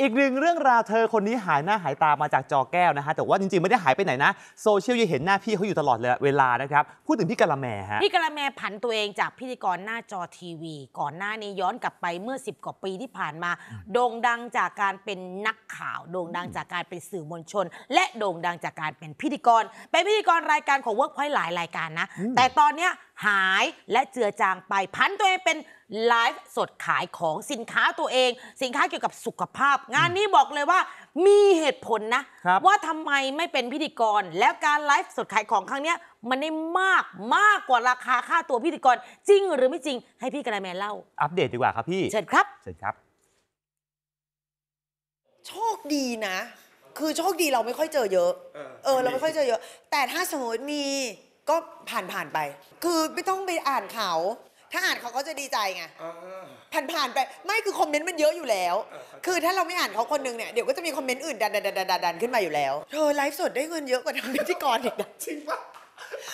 อีกหนึ่งเรื่องราวเธอคนนี้หายหน้าหายตามาจากจอแก้วนะฮะแต่ว่าจริงๆไม่ได้หายไปไหนนะ โซเชียลยังเห็นหน้าพี่เขาอยู่ตลอดเลยเวลานะครับ พูดถึงพี่กะละแมฮะพี่กะละแมผันตัวเองจากพิธีกรหน้าจอทีวี ก่อนหน้านี้ย้อนกลับไปเมื่อ 10กว่าปีที่ผ่านมา โด่งดังจากการเป็นนักข่าวโด่งดังจากการเป็นสื่อมวลชน และโด่งดังจากการเป็นพิธีกร เป็นพิธีกรรายการของ Workpoint หลายรายการนะแต่ตอนเนี้ยหายและเจือจางไปพันตัวเองเป็นไลฟ์สดขายของสินค้าตัวเอง สินค้าเกี่ยวกับสุขภาพ งานนี้บอกเลยว่ามีเหตุผลนะ ว่าทำไมไม่เป็นพิธีกร แล้วการไลฟ์สดขายของครั้งนี้มันได้มากมากกว่าราคาค่าตัวพิธีกร จริงหรือไม่จริงให้พี่กระแมนเล่า อัปเดตดีกว่าครับพี่เชิญครับเชิญครับโชคดีนะ คือโชคดีเราไม่ค่อยเจอเยอะ เออ เราไม่ค่อยเจอเยอะ แต่ถ้าสมมติมีก็ผ่านผ่านไป คือไม่ต้องไปอ่านข่าวถ้าอ่านเขาก็จะดีใจไงผ่านผ่านไป ไม่ คือคอมเมนต์มันเยอะอยู่แล้ว คือถ้าเราไม่อ่านเขาคนนึงเนี่ย เดี๋ยวก็จะมีคอมเมนต์อื่นดันดันดันดันดันขึ้นมาอยู่แล้ว เธอไลฟ์สดได้เงินเยอะกว่าทำพิธีกรอีกนะ จริงปะ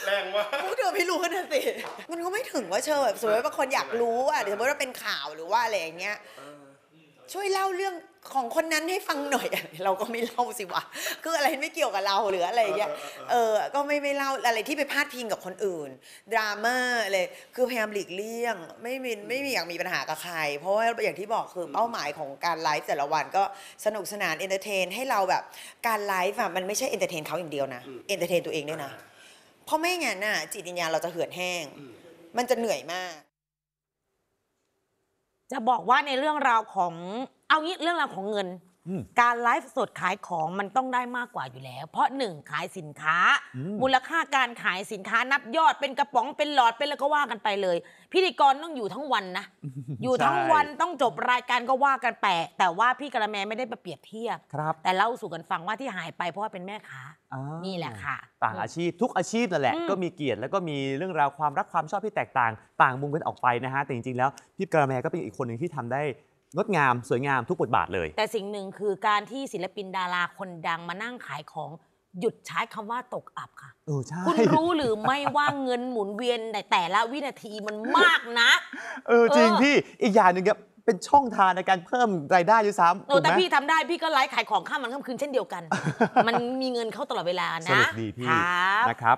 แรงมากพวกเธอไม่รู้นะสิ มันก็ไม่ถึงว่าเชิญแบบสมมติว่าคนอยากรู้อ่ะสมมติว่าเป็นข่าวหรือว่าอะไรอย่างเงี้ยช่วยเล่าเรื่องของคนนั้นให้ฟังหน่อยเราก็ไม่เล่าสิวะคืออะไรไม่เกี่ยวกับเราหรืออะไรอย่างเงี้ยเออก็ไม่ไม่เล่าอะไรที่ไปพาดพิงกับคนอื่นดราม่าอะไรคือพยายามหลีกเลี่ยง ไม่มีไม่มีอยากมีปัญหากับใคร เพราะว่าอย่างที่บอกคือเป้าหมายของการไลฟ์แต่ละวันก็สนุกสนานเอนเตอร์เทนให้เราแบบ การไลฟ์อะมันไม่ใช่เอนเตอร์เทนเขาอย่างเดียวนะเอนเตอร์เทนตัวเองด้วยนะเพราะไม่งั้นน่ะจิตวิญญาณเราจะเหือดแห้ง มันจะเหนื่อยมากจะบอกว่าในเรื่องราวของ เอางี้เรื่องราวของเงินการไลฟ์สดขายของมันต้องได้มากกว่าอยู่แล้ว เพราะหนึ่งขายสินค้า มูลค่าการขายสินค้านับยอดเป็นกระป๋องเป็นหลอดเป็นแล้วก็ว่ากันไปเลย พิธีกรต้องอยู่ทั้งวันนะ อยู่ทั้งวันต้องจบรายการก็ว่ากันแปะแต่ว่าพี่กระแมไม่ได้ไปเปรียบเทียบแต่เล่าสู่กันฟังว่าที่หายไปเพราะว่าเป็นแม่ค้านี่แหละค่ะ ต่างอาชีพทุกอาชีพนั่นแหละก็มีเกียรติแล้วก็มีเรื่องราวความรักความชอบที่แตกต่าง ต่างมุมกันออกไปนะฮะแต่จริงๆ แล้วพี่กระแมก็เป็นอีกคนหนึ่งที่ทำได้งดงามสวยงามทุกบทบาทเลย แต่สิ่งหนึ่งคือการที่ศิลปินดาราคนดังมานั่งขายของหยุดใช้คำว่าตกอับค่ะเออใช่ คุณรู้หรือไม่ว่าเงินหมุนเวียนในแต่ละวินาทีมันมากนะเออจริงพี่อีกอย่างหนึ่งครับเป็นช่องทางในการเพิ่มรายได้ด้วยซ้ำโอ้แต่พี่ทำได้พี่ก็ไลฟ์ขายของข้ามวันข้ามคืนเช่นเดียวกันมันมีเงินเข้าตลอดเวลานะรุดีพี่นะครับ